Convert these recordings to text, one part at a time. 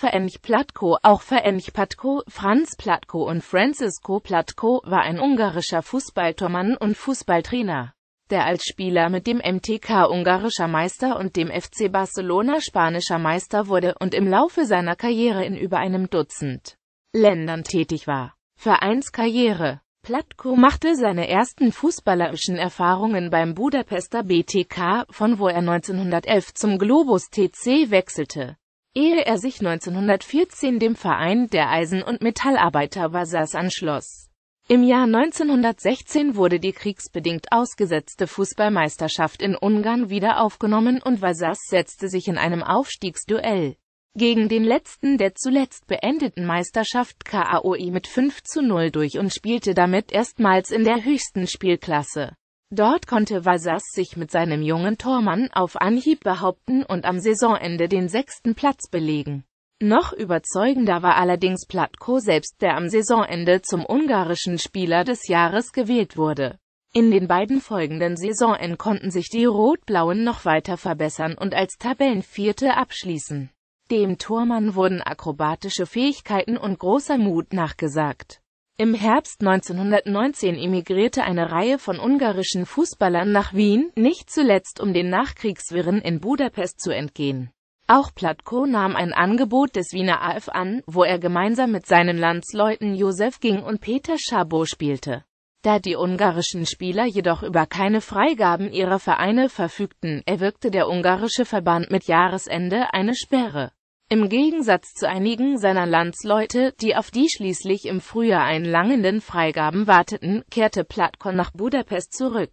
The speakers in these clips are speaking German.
Ferenc Platko, auch Ferenc Patko, Franz Platko und Francisco Platko, war ein ungarischer Fußballtormann und Fußballtrainer, der als Spieler mit dem MTK ungarischer Meister und dem FC Barcelona spanischer Meister wurde und im Laufe seiner Karriere in über einem Dutzend Ländern tätig war. Vereinskarriere Platko machte seine ersten fußballerischen Erfahrungen beim Budapester BTK, von wo er 1911 zum Globus TC wechselte ehe er sich 1914 dem Verein der Eisen- und Metallarbeiter Vasas anschloss. Im Jahr 1916 wurde die kriegsbedingt ausgesetzte Fußballmeisterschaft in Ungarn wieder aufgenommen und Vasas setzte sich in einem Aufstiegsduell gegen den letzten der zuletzt beendeten Meisterschaft KAOI mit 5 zu 0 durch und spielte damit erstmals in der höchsten Spielklasse. Dort konnte Vasas sich mit seinem jungen Tormann auf Anhieb behaupten und am Saisonende den sechsten Platz belegen. Noch überzeugender war allerdings Platko selbst, der am Saisonende zum ungarischen Spieler des Jahres gewählt wurde. In den beiden folgenden Saisonen konnten sich die Rot-Blauen noch weiter verbessern und als Tabellenvierte abschließen. Dem Tormann wurden akrobatische Fähigkeiten und großer Mut nachgesagt. Im Herbst 1919 emigrierte eine Reihe von ungarischen Fußballern nach Wien, nicht zuletzt um den Nachkriegswirren in Budapest zu entgehen. Auch Platko nahm ein Angebot des Wiener AF an, wo er gemeinsam mit seinen Landsleuten Josef Ging und Peter Schabo spielte. Da die ungarischen Spieler jedoch über keine Freigaben ihrer Vereine verfügten, erwirkte der ungarische Verband mit Jahresende eine Sperre. Im Gegensatz zu einigen seiner Landsleute, die auf die schließlich im Frühjahr einlangenden Freigaben warteten, kehrte Platkon nach Budapest zurück,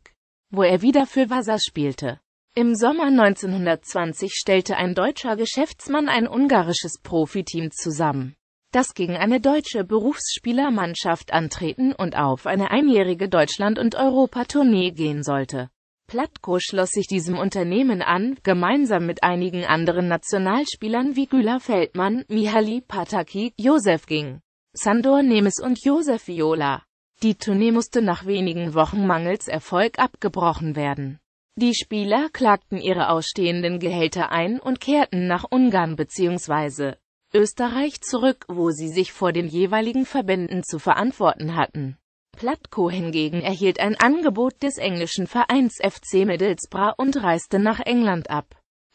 wo er wieder für Vasas spielte. Im Sommer 1920 stellte ein deutscher Geschäftsmann ein ungarisches Profiteam zusammen, das gegen eine deutsche Berufsspielermannschaft antreten und auf eine einjährige Deutschland- und Europatournee gehen sollte. Platko schloss sich diesem Unternehmen an, gemeinsam mit einigen anderen Nationalspielern wie Güler Feldmann, Mihaly Pataki, Josef Ging, Sandor Nemes und Josef Viola. Die Tournee musste nach wenigen Wochen mangels Erfolg abgebrochen werden. Die Spieler klagten ihre ausstehenden Gehälter ein und kehrten nach Ungarn bzw. Österreich zurück, wo sie sich vor den jeweiligen Verbänden zu verantworten hatten. Platko hingegen erhielt ein Angebot des englischen Vereins FC Middlesbrough und reiste nach England ab.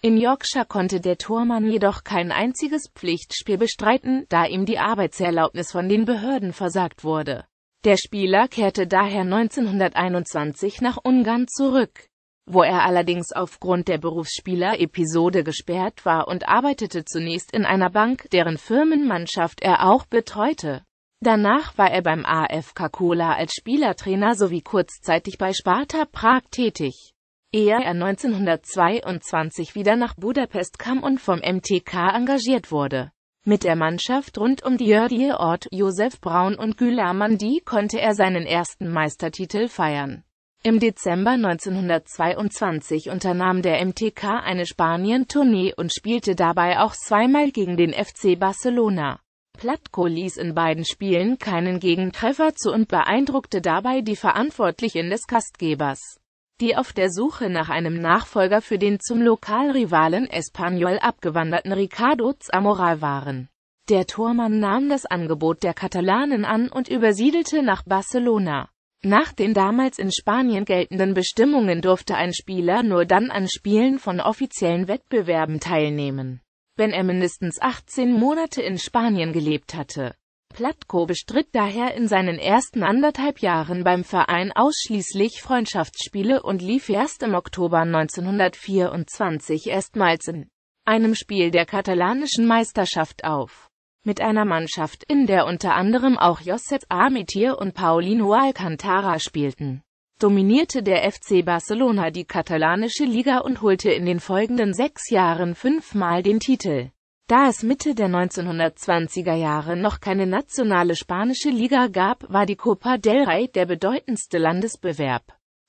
In Yorkshire konnte der Tormann jedoch kein einziges Pflichtspiel bestreiten, da ihm die Arbeitserlaubnis von den Behörden versagt wurde. Der Spieler kehrte daher 1921 nach Ungarn zurück, wo er allerdings aufgrund der Berufsspieler-Episode gesperrt war und arbeitete zunächst in einer Bank, deren Firmenmannschaft er auch betreute. Danach war er beim AFK Kola als Spielertrainer sowie kurzzeitig bei Sparta Prag tätig. Ehe er 1922 wieder nach Budapest kam und vom MTK engagiert wurde. Mit der Mannschaft rund um Djördi Ort, Josef Braun und Gülamandi konnte er seinen ersten Meistertitel feiern. Im Dezember 1922 unternahm der MTK eine Spanien-Tournee und spielte dabei auch zweimal gegen den FC Barcelona. Platko ließ in beiden Spielen keinen Gegentreffer zu und beeindruckte dabei die Verantwortlichen des Gastgebers, die auf der Suche nach einem Nachfolger für den zum Lokalrivalen Espanyol abgewanderten Ricardo Zamora waren. Der Tormann nahm das Angebot der Katalanen an und übersiedelte nach Barcelona. Nach den damals in Spanien geltenden Bestimmungen durfte ein Spieler nur dann an Spielen von offiziellen Wettbewerben teilnehmen wenn er mindestens 18 Monate in Spanien gelebt hatte. Platko bestritt daher in seinen ersten anderthalb Jahren beim Verein ausschließlich Freundschaftsspiele und lief erst im Oktober 1924 erstmals in einem Spiel der katalanischen Meisterschaft auf. Mit einer Mannschaft, in der unter anderem auch Josep Armitier und Paulino Alcantara spielten dominierte der FC Barcelona die katalanische Liga und holte in den folgenden sechs Jahren fünfmal den Titel. Da es Mitte der 1920er Jahre noch keine nationale spanische Liga gab, war die Copa del Rey der bedeutendste Landesbewerb.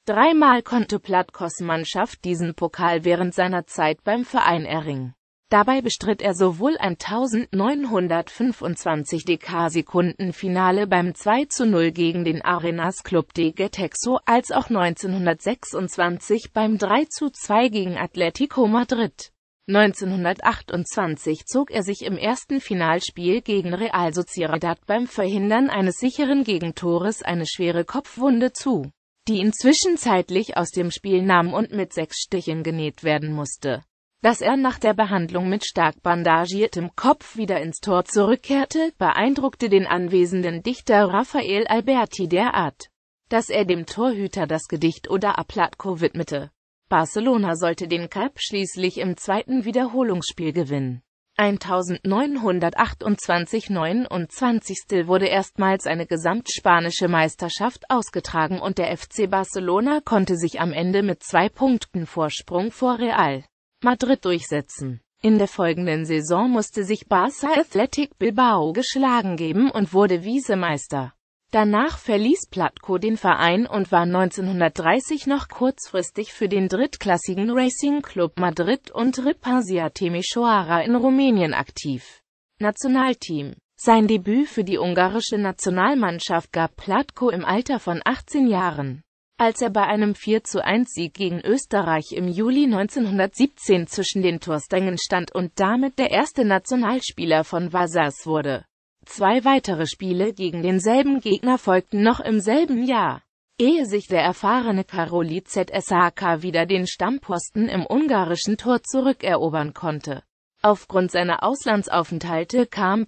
Dreimal konnte Platkos Mannschaft diesen Pokal während seiner Zeit beim Verein erringen. Dabei bestritt er sowohl ein 1925 dk sekunden finale beim 2 zu 0 gegen den Arenas Club de Getexo als auch 1926 beim 3 zu 2 gegen Atletico Madrid. 1928 zog er sich im ersten Finalspiel gegen Real Sociedad beim Verhindern eines sicheren Gegentores eine schwere Kopfwunde zu, die ihn zwischenzeitlich aus dem Spiel nahm und mit sechs Stichen genäht werden musste dass er nach der Behandlung mit stark bandagiertem Kopf wieder ins Tor zurückkehrte, beeindruckte den anwesenden Dichter Rafael Alberti derart, dass er dem Torhüter das Gedicht oder a widmete. Barcelona sollte den Cup schließlich im zweiten Wiederholungsspiel gewinnen. 1928-29 wurde erstmals eine gesamtspanische Meisterschaft ausgetragen und der FC Barcelona konnte sich am Ende mit zwei Punkten Vorsprung vor Real Madrid durchsetzen. In der folgenden Saison musste sich Barça Athletic Bilbao geschlagen geben und wurde Wiesemeister. Danach verließ Platko den Verein und war 1930 noch kurzfristig für den drittklassigen Racing Club Madrid und Ripasia Timisoara in Rumänien aktiv. Nationalteam Sein Debüt für die ungarische Nationalmannschaft gab Platko im Alter von 18 Jahren als er bei einem 4-1-Sieg zu gegen Österreich im Juli 1917 zwischen den Torstängen stand und damit der erste Nationalspieler von Vasas wurde. Zwei weitere Spiele gegen denselben Gegner folgten noch im selben Jahr, ehe sich der erfahrene Karoli ZSHK wieder den Stammposten im ungarischen Tor zurückerobern konnte. Aufgrund seiner Auslandsaufenthalte kam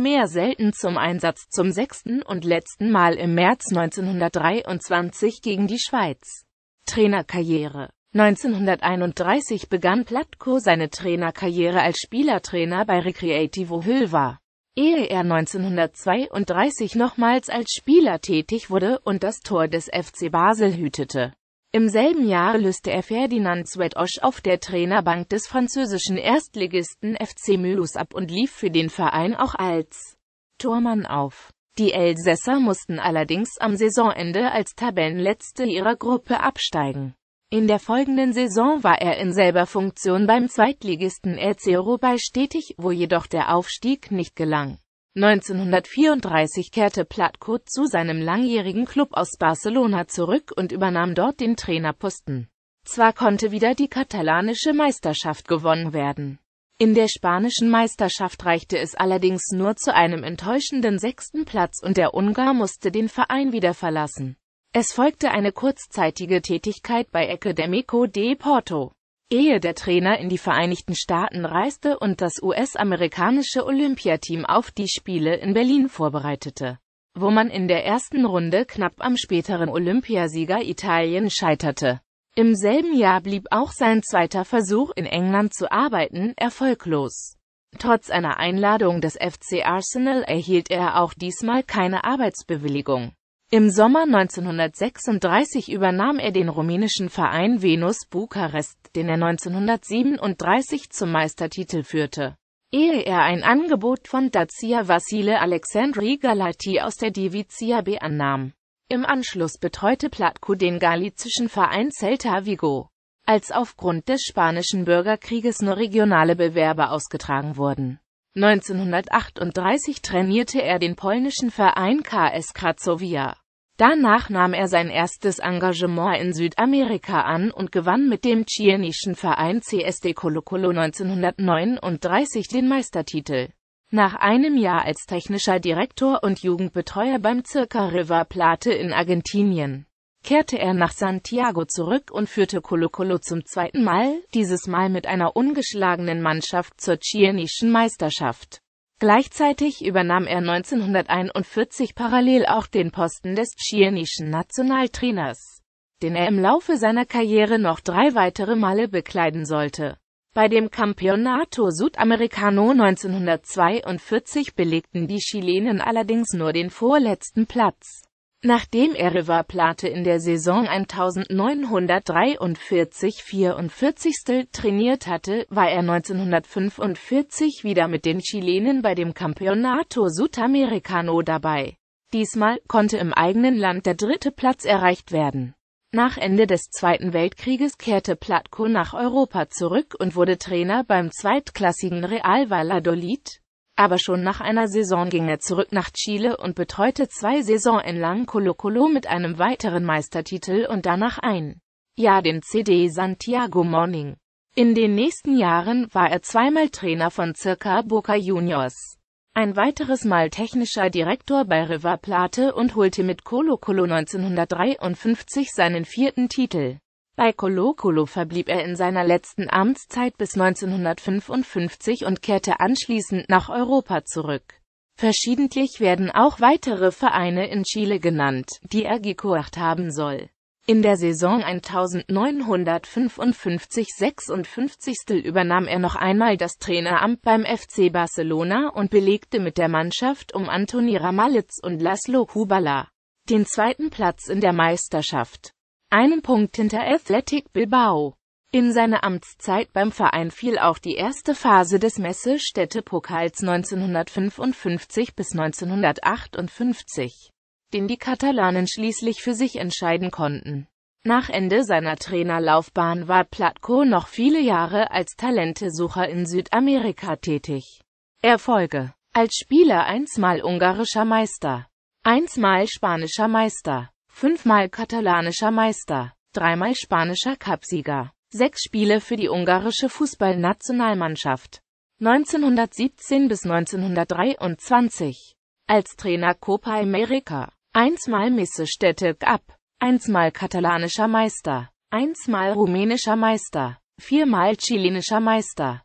mehr selten zum Einsatz zum sechsten und letzten Mal im März 1923 gegen die Schweiz. Trainerkarriere 1931 begann Platko seine Trainerkarriere als Spielertrainer bei Recreativo Hülva, ehe er 1932 nochmals als Spieler tätig wurde und das Tor des FC Basel hütete. Im selben Jahr löste er Ferdinand Swetosch auf der Trainerbank des französischen Erstligisten FC Mulhouse ab und lief für den Verein auch als Tormann auf. Die Elsässer mussten allerdings am Saisonende als Tabellenletzte ihrer Gruppe absteigen. In der folgenden Saison war er in selber Funktion beim Zweitligisten RC Roubaix stetig, wo jedoch der Aufstieg nicht gelang. 1934 kehrte Platko zu seinem langjährigen Club aus Barcelona zurück und übernahm dort den Trainerposten. Zwar konnte wieder die katalanische Meisterschaft gewonnen werden. In der spanischen Meisterschaft reichte es allerdings nur zu einem enttäuschenden sechsten Platz und der Ungar musste den Verein wieder verlassen. Es folgte eine kurzzeitige Tätigkeit bei Académico de Porto ehe der Trainer in die Vereinigten Staaten reiste und das US-amerikanische Olympiateam auf die Spiele in Berlin vorbereitete, wo man in der ersten Runde knapp am späteren Olympiasieger Italien scheiterte. Im selben Jahr blieb auch sein zweiter Versuch in England zu arbeiten erfolglos. Trotz einer Einladung des FC Arsenal erhielt er auch diesmal keine Arbeitsbewilligung. Im Sommer 1936 übernahm er den rumänischen Verein Venus Bukarest, den er 1937 zum Meistertitel führte. Ehe er ein Angebot von Dacia Vasile Alexandri Galati aus der Divizia B annahm. Im Anschluss betreute Platko den galizischen Verein Celta Vigo. Als aufgrund des Spanischen Bürgerkrieges nur regionale Bewerber ausgetragen wurden 1938 trainierte er den polnischen Verein KS Cracovia. Danach nahm er sein erstes Engagement in Südamerika an und gewann mit dem chilenischen Verein CSD Colo Colo 1939 den Meistertitel. Nach einem Jahr als technischer Direktor und Jugendbetreuer beim Circa River Plate in Argentinien kehrte er nach Santiago zurück und führte Colo Colo zum zweiten Mal, dieses Mal mit einer ungeschlagenen Mannschaft zur chilenischen Meisterschaft. Gleichzeitig übernahm er 1941 parallel auch den Posten des chilenischen Nationaltrainers, den er im Laufe seiner Karriere noch drei weitere Male bekleiden sollte. Bei dem Campeonato Sudamericano 1942 belegten die Chilenen allerdings nur den vorletzten Platz. Nachdem er River Plate in der Saison 1943-44 trainiert hatte, war er 1945 wieder mit den Chilenen bei dem Campeonato Sudamericano dabei. Diesmal konnte im eigenen Land der dritte Platz erreicht werden. Nach Ende des Zweiten Weltkrieges kehrte Platko nach Europa zurück und wurde Trainer beim zweitklassigen Real Valladolid, aber schon nach einer Saison ging er zurück nach Chile und betreute zwei Saisonenden lang Colo Colo mit einem weiteren Meistertitel und danach ein Jahr den CD Santiago Morning. In den nächsten Jahren war er zweimal Trainer von Circa Boca Juniors, ein weiteres Mal technischer Direktor bei River Plate und holte mit Colo Colo 1953 seinen vierten Titel. Bei Colo Colo verblieb er in seiner letzten Amtszeit bis 1955 und kehrte anschließend nach Europa zurück. Verschiedentlich werden auch weitere Vereine in Chile genannt, die er gekocht haben soll. In der Saison 1955-56 übernahm er noch einmal das Traineramt beim FC Barcelona und belegte mit der Mannschaft um Antoni Ramalitz und Laszlo Kubala den zweiten Platz in der Meisterschaft einen Punkt hinter Athletic Bilbao. In seine Amtszeit beim Verein fiel auch die erste Phase des Messestädte-Pokals 1955 bis 1958, den die Katalanen schließlich für sich entscheiden konnten. Nach Ende seiner Trainerlaufbahn war Platko noch viele Jahre als Talentesucher in Südamerika tätig. Erfolge. Als Spieler einsmal ungarischer Meister, einsmal spanischer Meister, fünfmal katalanischer Meister, dreimal spanischer Cupsieger, sechs Spiele für die ungarische Fußballnationalmannschaft. 1917 bis 1923. Als Trainer Copa America. Einsmal Missestädte Cup. Einsmal katalanischer Meister. Einsmal rumänischer Meister. Viermal chilenischer Meister.